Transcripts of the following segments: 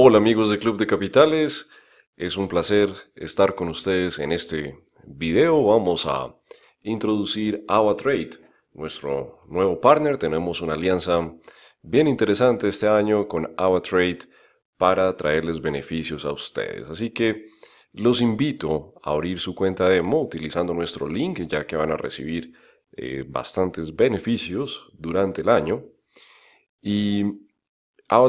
Hola amigos de Club de Capitales, es un placer estar con ustedes en este video. Vamos a introducir AvaTrade, nuestro nuevo partner. Tenemos una alianza bien interesante este año con AvaTrade para traerles beneficios a ustedes. Así que los invito a abrir su cuenta demo utilizando nuestro link, ya que van a recibir eh, bastantes beneficios durante el año. Y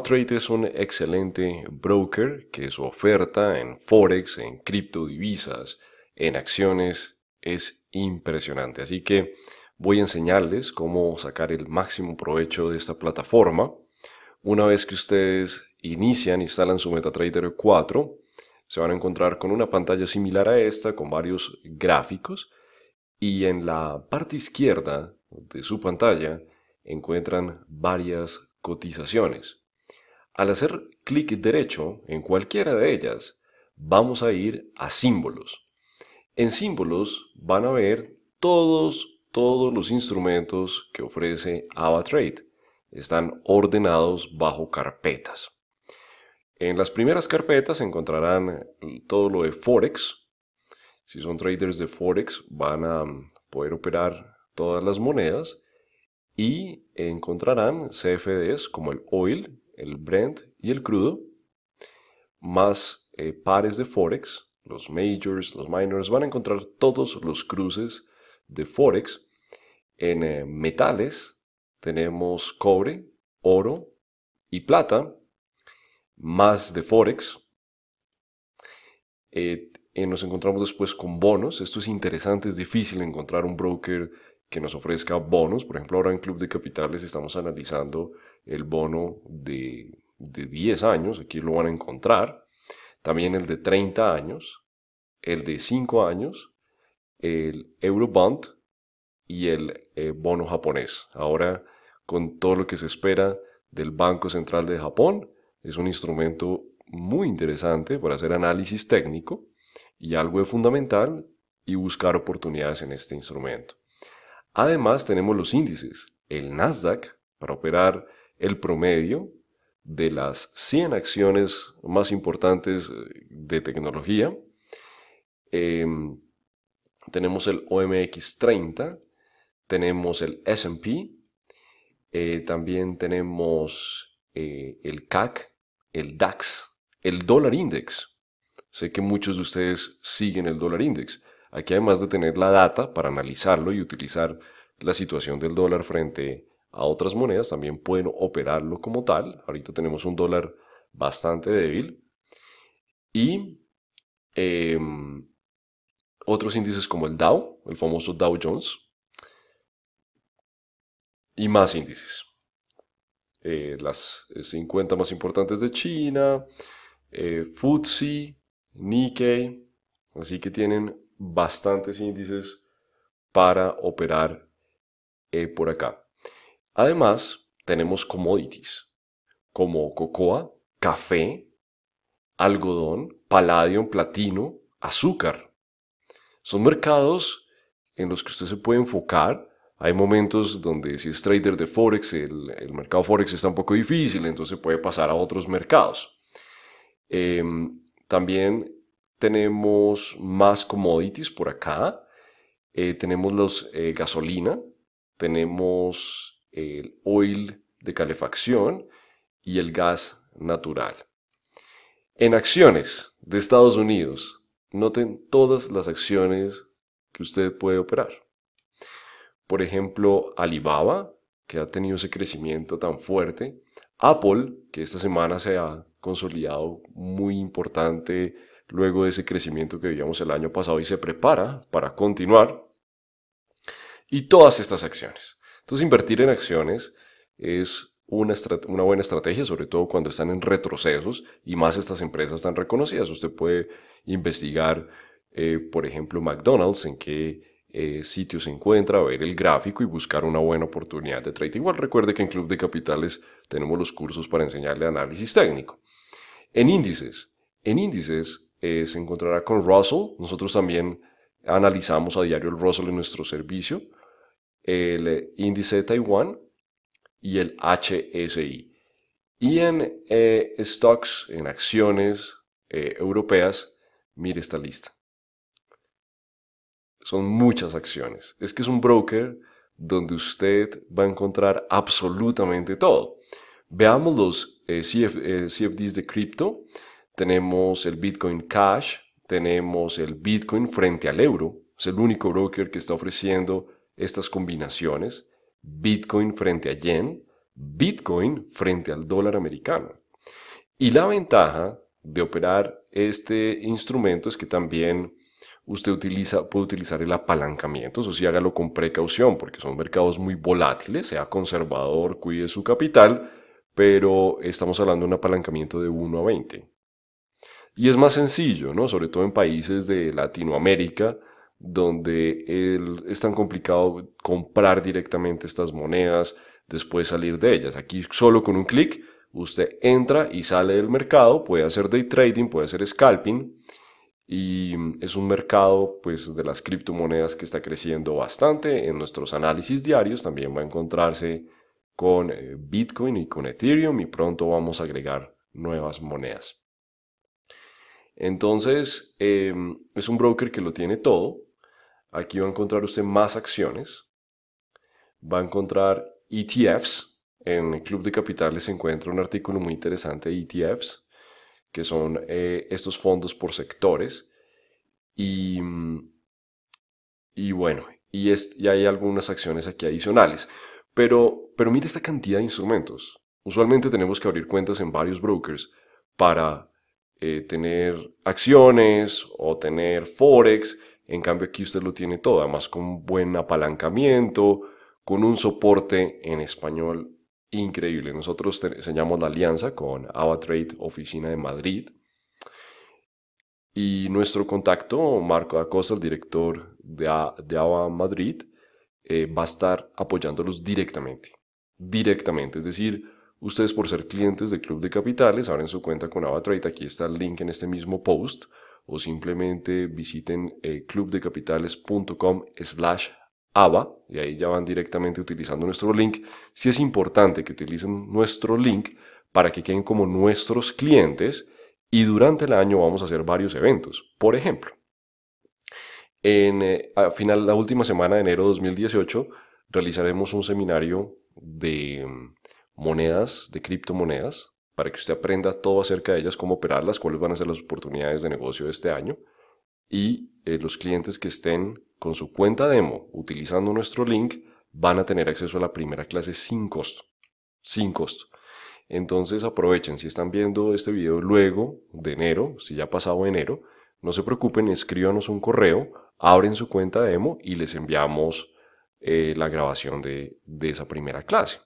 trade es un excelente broker que su oferta en forex, en criptodivisas, en acciones es impresionante. Así que voy a enseñarles cómo sacar el máximo provecho de esta plataforma. Una vez que ustedes inician, instalan su MetaTrader 4, se van a encontrar con una pantalla similar a esta, con varios gráficos, y en la parte izquierda de su pantalla encuentran varias cotizaciones. Al hacer clic derecho en cualquiera de ellas, vamos a ir a símbolos. En símbolos van a ver todos, todos los instrumentos que ofrece AvaTrade. Están ordenados bajo carpetas. En las primeras carpetas encontrarán todo lo de Forex. Si son traders de Forex van a poder operar todas las monedas y encontrarán CFDs como el oil, el Brent y el crudo, más eh, pares de Forex, los majors, los minors, van a encontrar todos los cruces de Forex. En eh, metales tenemos cobre, oro y plata, más de Forex. Eh, nos encontramos después con bonos. Esto es interesante, es difícil encontrar un broker que nos ofrezca bonos. Por ejemplo, ahora en Club de Capitales estamos analizando el bono de, de 10 años, aquí lo van a encontrar, también el de 30 años, el de 5 años, el Eurobond y el eh, bono japonés. Ahora, con todo lo que se espera del Banco Central de Japón, es un instrumento muy interesante para hacer análisis técnico y algo de fundamental y buscar oportunidades en este instrumento. Además tenemos los índices, el Nasdaq, para operar el promedio de las 100 acciones más importantes eh, de tecnología. Em, tenemos el OMX 30, tenemos el SP, eh, también tenemos eh, el CAC, el DAX, el dólar index. Sé que muchos de ustedes siguen el dólar index. Aquí además de tener la data para analizarlo y utilizar la situación del dólar frente a otras monedas, también pueden operarlo como tal. Ahorita tenemos un dólar bastante débil. Y em, otros índices como el Dow, el famoso Dow Jones, y más índices. Eh, las 50 eh, más importantes de China, eh, Futsi FTSE, Nikkei, así que tienen bastantes índices para operar eh, por acá. Además, tenemos commodities como cocoa, café, algodón, paladio, platino, azúcar. Son mercados en los que usted se puede enfocar. Hay momentos donde si es trader de Forex, el, mercado Forex está un poco difícil, entonces puede pasar a otros mercados. Eh, también tenemos más commodities por acá. Eh, tenemos los eh, gasolina, tenemos el oil de calefacción y el gas natural. En acciones de Estados Unidos, noten todas las acciones que usted puede operar. Por ejemplo, Alibaba, que ha tenido ese crecimiento tan fuerte. Apple, que esta semana se ha consolidado muy importante luego de ese crecimiento que vimos el año pasado y se prepara para continuar. Y todas estas acciones. Entonces, invertir en acciones es una, buena estrategia, sobre todo cuando están en retrocesos y más estas empresas están reconocidas. Usted puede investigar, eh, por ejemplo, McDonald's, en qué eh, sitio se encuentra, ver el gráfico y buscar una buena oportunidad de trade. Igual recuerde que en Club de Capitales tenemos los cursos para enseñarle análisis técnico. En índices, en índices eh, se encontrará con Russell. Nosotros también analizamos a diario el Russell en nuestro servicio, el eh, índice de Taiwán y el HSI. Y en eh, stocks, en acciones europeas, mire esta lista. Son muchas acciones. Es que es un broker donde usted va a encontrar absolutamente todo. Veamos los CFDs de cripto tenemos el Bitcoin Cash, tenemos el Bitcoin frente al euro, es el único broker que está ofreciendo estas combinaciones, Bitcoin frente a yen, Bitcoin frente al dólar americano. Y la ventaja de operar este instrumento es que también usted utiliza, puede utilizar el apalancamiento, eso sí hágalo con precaución, porque son mercados muy volátiles, sea conservador, cuide su capital, pero estamos hablando de un apalancamiento de 1 a 20. Y es más sencillo, ¿no? Sobre todo en países de Latinoamérica, donde es tan complicado comprar directamente estas monedas, después salir de ellas. Aquí solo con un clic, usted entra y sale del mercado, puede hacer day trading, puede hacer scalping, y es un mercado pues de las criptomonedas que está creciendo bastante. En nuestros análisis diarios también va a encontrarse con eh, Bitcoin y con Ethereum y pronto vamos a agregar nuevas monedas. Entonces, em, es un broker que lo tiene todo. Aquí va a encontrar usted más acciones. Va a encontrar ETFs. En el Club de Capital se encuentra un artículo muy interesante de ETFs, que son eh, estos fondos por sectores. Y, bueno, y, hay algunas acciones aquí adicionales. Pero, pero mire esta cantidad de instrumentos. Usualmente tenemos que abrir cuentas en varios brokers para eh, tener acciones o tener forex. En cambio aquí usted lo tiene todo, además con buen apalancamiento, con un soporte en español increíble. Nosotros enseñamos la alianza con Avatrade Oficina de Madrid. Y nuestro contacto, Marco Acosta, el director de, de Ava Madrid, eh, va a estar apoyándolos directamente. Directamente, es decir, Ustedes por ser clientes de Club de Capitales, abren su cuenta con AvaTrade, aquí está el link en este mismo post, o simplemente visiten eh, clubdecapitales.com slash ABA. y ahí ya van directamente utilizando nuestro link. si es importante que utilicen nuestro link para que queden como nuestros clientes y durante el año vamos a hacer varios eventos. Por ejemplo, en eh, a final la última semana de enero de 2018 realizaremos un seminario de mm, monedas, de criptomonedas, para que usted aprenda todo acerca de ellas, cómo operarlas, cuáles van a ser las oportunidades de negocio de este año. Y eh, los clientes que estén con su cuenta demo utilizando nuestro link van a tener acceso a la primera clase sin costo. Sin costo. Entonces aprovechen, si están viendo este video luego de enero, si ya ha pasado enero, no se preocupen, escríbanos un correo, abren su cuenta demo y les enviamos eh, la grabación de esa primera clase.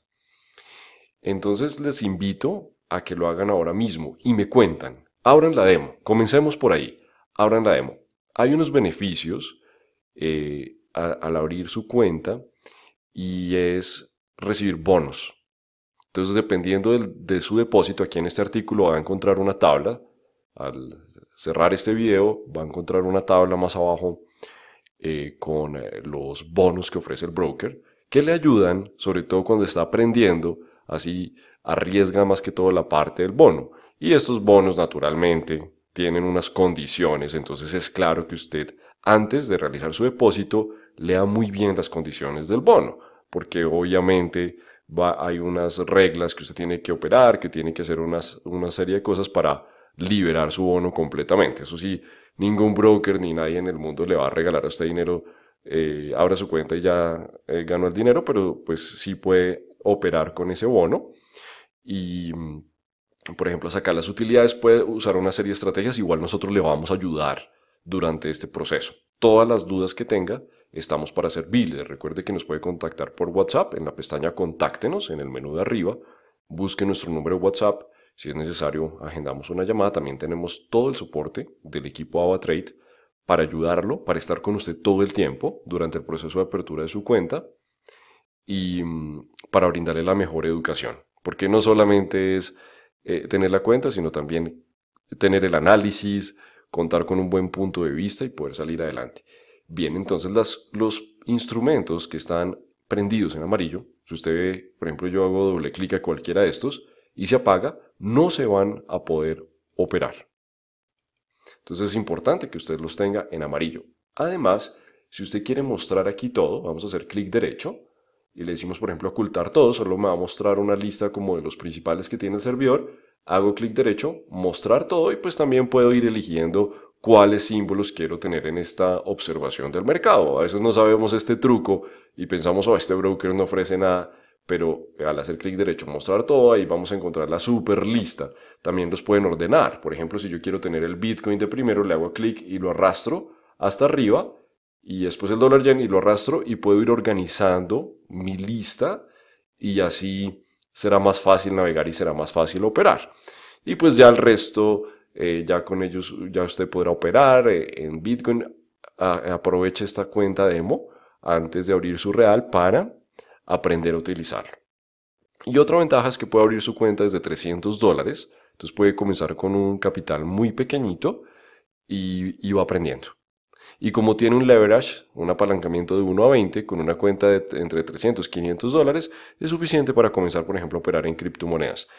Entonces les invito a que lo hagan ahora mismo y me cuentan. Abran la demo, comencemos por ahí. Abran la demo. Hay unos beneficios eh, al abrir su cuenta y es recibir bonos. Entonces, dependiendo de su depósito, aquí en este artículo va a encontrar una tabla. Al cerrar este video, va a encontrar una tabla más abajo eh, con eh, los bonos que ofrece el broker, que le ayudan, sobre todo cuando está aprendiendo, Así arriesga más que todo la parte del bono. Y estos bonos naturalmente tienen unas condiciones, entonces es claro que usted antes de realizar su depósito lea muy bien las condiciones del bono, porque obviamente va, hay unas reglas que usted tiene que operar, que tiene que hacer una serie de cosas para liberar su bono completamente. Eso sí, ningún broker ni nadie en el mundo le va a regalar este dinero, eh, abra su cuenta y ya eh, ganó el dinero, pero pues sí puede operar con ese bono y, por ejemplo, sacar las utilidades, puede usar una serie de estrategias, igual nosotros le vamos a ayudar durante este proceso. Todas las dudas que tenga, estamos para servirle. Recuerde que nos puede contactar por WhatsApp en la pestaña Contáctenos, en el menú de arriba, busque nuestro número de WhatsApp. Si es necesario, agendamos una llamada. También tenemos todo el soporte del equipo AvaTrade para ayudarlo, para estar con usted todo el tiempo durante el proceso de apertura de su cuenta y mm, para brindarle la mejor educación. Porque no solamente es eh, tener la cuenta, sino también tener el análisis, contar con un buen punto de vista y poder salir adelante. Bien, entonces los instrumentos que están prendidos en amarillo, si usted ve, por ejemplo, yo hago doble clic a cualquiera de estos y se apaga, no se van a poder operar. Entonces es importante que usted los tenga en amarillo. Además, si usted quiere mostrar aquí todo, vamos a hacer clic derecho y le decimos, por ejemplo, ocultar todo, solo me va a mostrar una lista como de los principales que tiene el servidor. Hago clic derecho, mostrar todo y pues también puedo ir eligiendo cuáles símbolos quiero tener en esta observación del mercado. A veces no sabemos este truco y pensamos, oh, este broker no ofrece nada, pero al hacer clic derecho, mostrar todo, ahí vamos a encontrar la super lista. También los pueden ordenar. Por ejemplo, si yo quiero tener el Bitcoin de primero, le hago clic y lo arrastro hasta arriba y después el dólar yen y lo arrastro y puedo ir organizando mi lista y así será más fácil navegar y será más fácil operar. Y pues ya el resto, eh, ya con ellos, ya usted podrá operar eh, en Bitcoin. aprovecha aproveche esta cuenta demo antes de abrir su real para aprender a utilizarlo. Y otra ventaja es que puede abrir su cuenta desde 300 dólares. Entonces puede comenzar con un capital muy pequeñito y, y va aprendiendo. Y como tiene un leverage, un apalancamiento de 1 a 20, con una cuenta de entre 300 y 500 dólares, es suficiente para comenzar, por ejemplo, a operar en criptomonedas.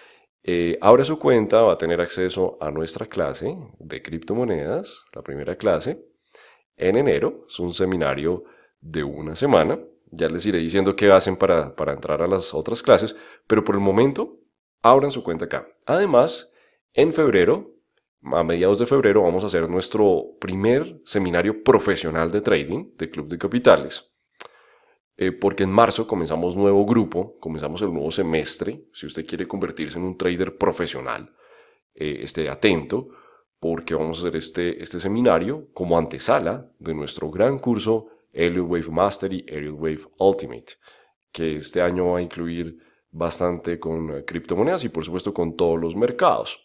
Eh, abre su cuenta, va a tener acceso a nuestra clase de criptomonedas, la primera clase, en enero. Es un seminario de una semana. Ya les iré diciendo qué hacen para, para entrar a las otras clases, pero por el momento, abran su cuenta acá. Además, en febrero a mediados de febrero vamos a hacer nuestro primer seminario profesional de trading de Club de Capitales. Eh, porque en marzo comenzamos nuevo grupo, comenzamos el nuevo semestre. Si usted quiere convertirse en un trader profesional, eh, esté atento porque vamos a hacer este, este seminario como antesala de nuestro gran curso Aerial Wave Mastery, Aerial Wave Ultimate, que este año va a incluir bastante con eh, criptomonedas y por supuesto con todos los mercados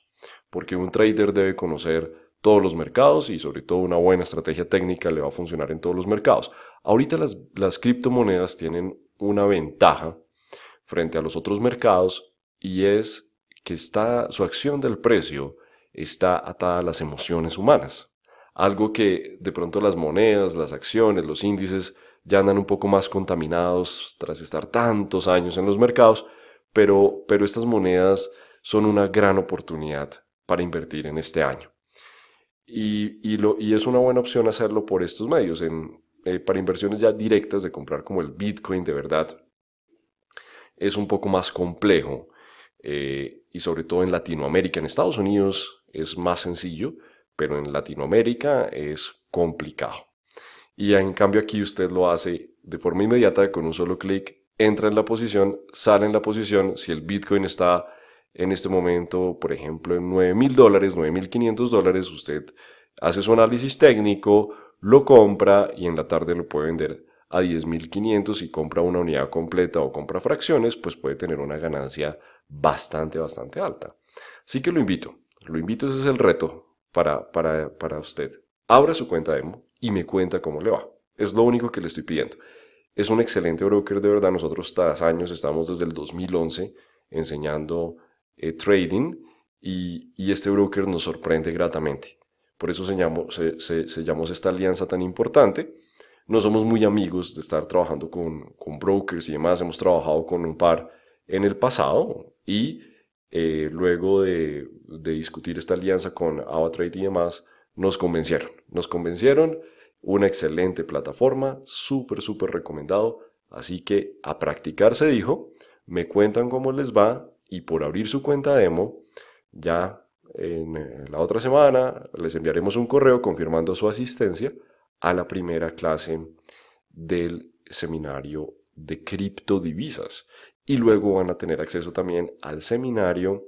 porque un trader debe conocer todos los mercados y sobre todo una buena estrategia técnica le va a funcionar en todos los mercados. Ahorita las, criptomonedas tienen una ventaja frente a los otros mercados y es que está, su acción del precio está atada a las emociones humanas. Algo que de pronto las monedas, las acciones, los índices ya andan un poco más contaminados tras estar tantos años en los mercados, pero, pero estas monedas son una gran oportunidad para invertir en este año. Y, lo, y es una buena opción hacerlo por estos medios, en, eh, para inversiones ya directas de comprar como el Bitcoin de verdad. Es un poco más complejo eh, y sobre todo en Latinoamérica. En Estados Unidos es más sencillo, pero en Latinoamérica es complicado. Y en cambio aquí usted lo hace de forma inmediata con un solo clic, entra en la posición, sale en la posición, si el Bitcoin está en este momento, por ejemplo, en 9.000 dólares, 9.500 dólares, usted hace su análisis técnico, lo compra y en la tarde lo puede vender a 10.500 y compra una unidad completa o compra fracciones, pues puede tener una ganancia bastante, bastante alta. Así que lo invito, lo invito, ese es el reto para, para, para usted. Abra su cuenta demo y me cuenta cómo le va. Es lo único que le estoy pidiendo. Es un excelente broker, de verdad. Nosotros tras años estamos desde el 2011 enseñando eh, trading y, este broker nos sorprende gratamente. Por eso sellamos, se, se, esta alianza tan importante. No somos muy amigos de estar trabajando con, brokers y demás. Hemos trabajado con un par en el pasado y eh, luego de, discutir esta alianza con Avatrade y demás, nos convencieron. Nos convencieron, una excelente plataforma, súper, súper recomendado. Así que a practicar se dijo, me cuentan cómo les va y por abrir su cuenta demo, ya en eh, la otra semana les enviaremos un correo confirmando su asistencia a la primera clase del seminario de criptodivisas y luego van a tener acceso también al seminario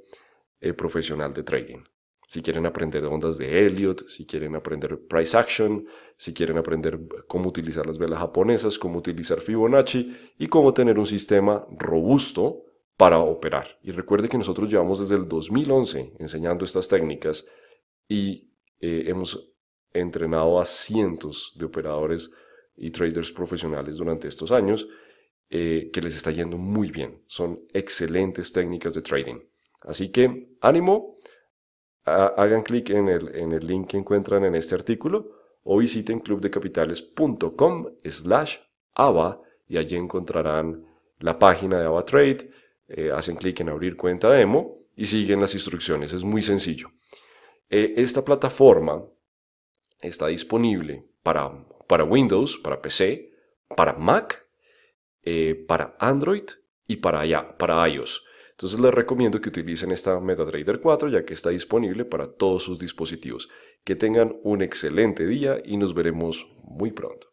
eh, profesional de trading. Si quieren aprender ondas de Elliot, si quieren aprender price action, si quieren aprender eh, cómo utilizar las velas japonesas, cómo utilizar Fibonacci y cómo tener un sistema robusto para operar. Y recuerde que nosotros llevamos desde el 2011 enseñando estas técnicas y eh, hemos entrenado a cientos de operadores y traders profesionales durante estos años eh, que les está yendo muy bien. Son excelentes técnicas de trading. Así que ánimo, hagan clic en el, en el link que encuentran en este artículo o visiten clubdecapitales.com slash ABA y allí encontrarán la página de trade, eh, hacen clic en abrir cuenta demo y siguen las instrucciones. Es muy sencillo. Eh, esta plataforma está disponible para, para Windows, para PC, para Mac, eh, para Android y para, para iOS. Entonces les recomiendo que utilicen esta MetaTrader 4 ya que está disponible para todos sus dispositivos. Que tengan un excelente día y nos veremos muy pronto.